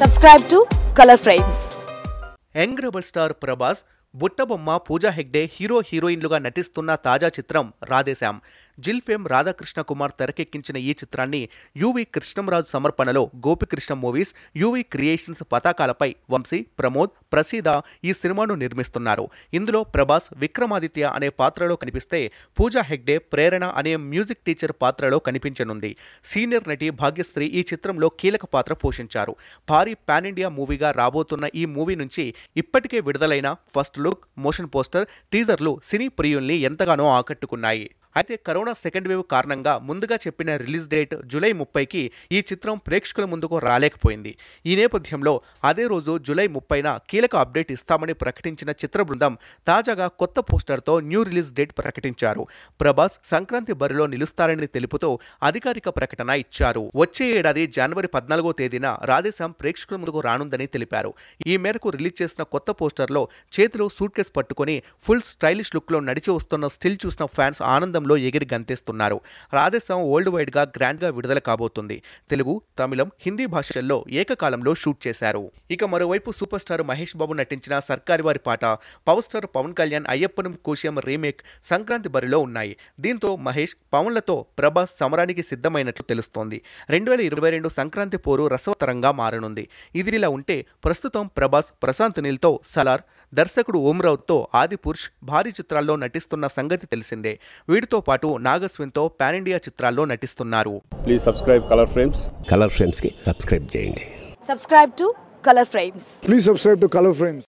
subscribe to Colour Frames young rebel star Prabhas బుట్టబొమ్మ Pooja Hegde hero హీరోయిన్లుగా నటిస్తున్న తాజా చిత్రం రాధేశాం జిల్ఫేమ్ రాధాకృష్ణ కుమార్ తెరకెక్కించిన ఈ చిత్రాన్ని యువి కృష్ణంరాజు సమర్పణలో గోపికృష్ణ మూవీస్ యువి క్రియేషన్స్ పతాకాలపై వంశీ ప్రమోద్ ప్రసీద ఈ సినిమాను నిర్మిస్తున్నారు ఇందులో ప్రభాస్ విక్రమాదిత్య అనే పాత్రలో కనిపిస్తే పూజా హెగ్డే ప్రేరణ అనే మ్యూజిక్ టీచర్ పాత్రలో కనిపించనుంది సీనియర్ నటి భాగ్యశ్రీ ఈ చిత్రంలో కీలక పాత్ర పోషించారు భారీ పాన్ ఇండియా మూవీగా రాబోతున్న ఈ మూవీ నుంచి ఇప్పటికే విడుదలైన ఫస్ట్ లుక్ మోషన్ పోస్టర్ టీజర్లు సినీ ప్రియుల్ని ఎంతగానో ఆకట్టుకున్నాయి అయితే కరోనా సెకండ్ వేవ్ కారణంగా ముందుగా చెప్పిన రిలీజ్ డేట్ జూలై ముప్పైకి ఈ చిత్రం ప్రేక్షకుల ముందుకు రాలేకపోయింది ఈ నేపథ్యంలో అదే రోజు జూలై ముప్పైన కీలక అప్డేట్ ఇస్తామని ప్రకటించిన చిత్ర బృందం తాజాగా కొత్త పోస్టర్తో న్యూ రిలీజ్ డేట్ ప్రకటించారు ప్రభాస్ సంక్రాంతి బరిలో నిలుస్తారని తెలుపుతూ అధికారిక ప్రకటన ఇచ్చారు వచ్చే ఏడాది జనవరి పద్నాలుగో తేదీన రాధేశ్యామ్ ప్రేక్షకుల ముందుకు రానుందని తెలిపారు ఈ మేరకు రిలీజ్ చేసిన కొత్త పోస్టర్లో చేతిలో సూట్ కేసు పట్టుకుని ఫుల్ స్టైలిష్ లుక్లో నడిచి వస్తున్న స్టిల్ చూసిన ఫ్యాన్స్ ఆనందం ఆకాశంలో ఎగిరి గంతేస్తున్నారు రాధేశం వరల్డ్ వైడ్గా గ్రాండ్గా విడుదల కాబోతుంది తెలుగు తమిళం హిందీ భాషల్లో ఏకకాలంలో షూట్ చేశారు ఇక మరోవైపు సూపర్ స్టార్ మహేష్ బాబు నటించిన Sarkaru Vaari Paata power star Pawan Kalyan Ayyappanum Koshiyum remake Sankranti బరిలో ఉన్నాయి దీంతో మహేష్ పవన్లతో ప్రభాస్ సమరానికి సిద్ధమైనట్లు తెలుస్తోంది రెండు వేల ఇరవై రెండు సంక్రాంతి పోరు రసవతరంగా మారనుంది ఇదిలా ఉంటే ప్రస్తుతం ప్రభాస్ ప్రశాంత్ నీల్తో సలార్ దర్శకుడు ఓమ్రావుతో ఆది పురుష్ భారీ చిత్రాల్లో నటిస్తున్న సంగతి తెలిసిందే వీటితో వీరితో పాటు నాగస్విన్తో పాన్ ఇండియా చిత్రాల్లో నటిస్తున్నారు please subscribe Colour Frames Colour Frames కి సబ్స్క్రైబ్ చేయండి subscribe to Colour Frames please subscribe to Colour frames